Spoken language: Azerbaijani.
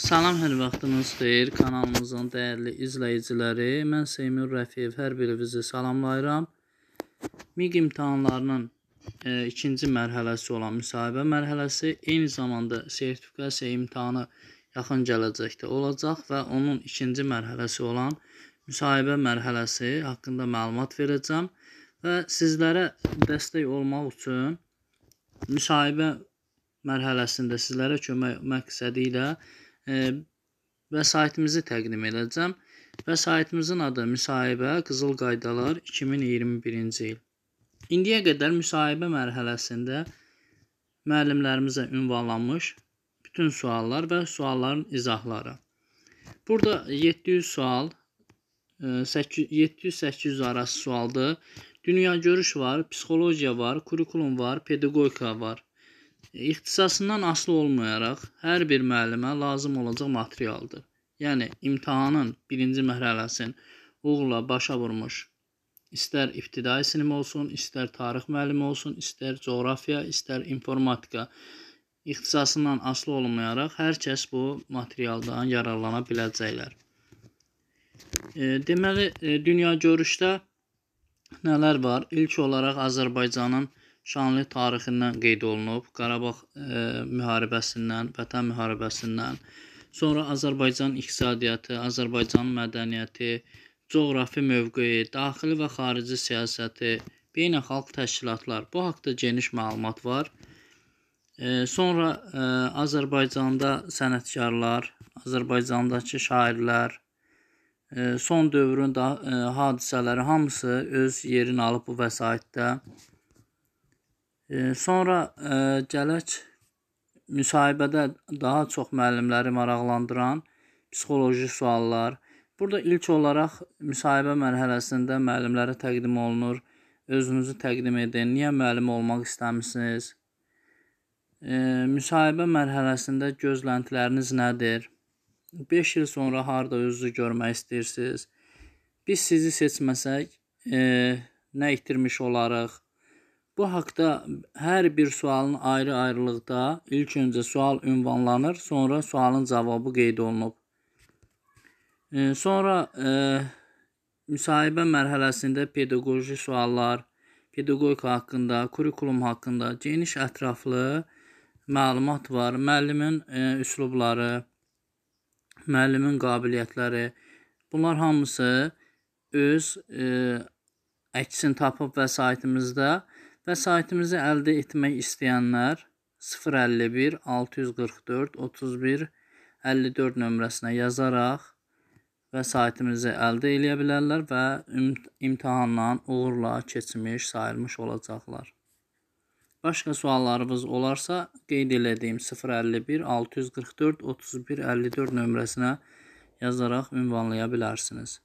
Salam, hər vaxtınız xeyir. Kanalımızın dəyərli izləyiciləri, mən Seymur Rəfiyev hər birinizi salamlayıram. MİQ imtahanlarının e, ikinci mərhələsi olan müsahibə mərhələsi eyni zamanda sertifikasiya imtahanı yaxın gələcəkdə olacaq və onun ikinci mərhələsi olan müsahibə mərhələsi haqqında məlumat verəcəm və sizlərə dəstək olmaq üçün müsahibə mərhələsində sizlərə kömək məqsədi ilə e, vəsaitimizi təqdim edəcəm. Vəsaitimizin adı Müsahibə Qızıl Qaydalar 2021-ci il. İndiyə qədər müsahibə mərhələsində müəllimlərimizə ünvanlanmış bütün suallar və sualların izahları. Burada 700 sual, 700-800 arası sualdır. Dünya görüş var, psixologiya var, kurikulum var, pedagogika var. İxtisasından asılı olmayaraq hər bir müəllimə lazım olacaq materialdır. Yəni imtahanın birinci mərhələsini uğurla başa vurmuş istər ibtidai sinif olsun, istər tarix müəllimi olsun, istər coğrafiya, istər informatika ixtisasından asılı olmayaraq hər kəs bu materialdan yararlana biləcəklər. E, deməli, e, dünya görüşdə nələr var? İlk olaraq Azərbaycanın şanlı tarixindən qeyd olunub. Qarabağ e, müharibəsindən, Vətən müharibəsindən, sonra Azərbaycan iqtisadiyyatı, Azərbaycan mədəniyyəti, coğrafi mövqeyi, daxili və xarici siyasəti, beynəlxalq təşkilatlar. Bu haqqda geniş məlumat var. E, sonra e, Azərbaycanda sənətkarlar, Azərbaycandakı şairlər, e, son dövrün da, e, hadisələri hamısı öz yerini alıb bu vəsaitdə. Sonra e, gələk müsahibədə daha çox müəllimləri maraqlandıran psixoloji suallar. Burada ilk olaraq müsahibə mərhələsində müəllimlərə təqdim olunur. Özünüzü təqdim edin. Niyə müəllim olmaq istəmisiniz? E, müsahibə mərhələsində gözləntiləriniz nədir? 5 il sonra harda özünüzü görmək istəyirsiniz? Biz sizi seçməsək, e, nə itirmiş olarıq? Bu haqda hər bir sualın ayrı-ayrılıqda ilk öncə sual ünvanlanır, sonra sualın cavabı qeyd olunub. E, sonra e, müsahibə mərhələsində pedaqoji suallar, pedaqogika haqqında, kurikulum haqqında geniş ətraflı məlumat var. Müəllimin e, üslubları, müəllimin qabiliyyətləri, bunlar hamısı öz e, əksini tapıb və saytımızda Və saytımızı əldə etmək istəyənlər 051 644 31 54 nömrəsinə yazaraq və saytımızı əldə edə bilərlər və imtahandan uğurla keçmiş sayılmış olacaqlar. Başqa suallarınız olarsa, qeyd elədiyim 051 644 31 54 nömrəsinə yazaraq ünvanlaya bilərsiniz.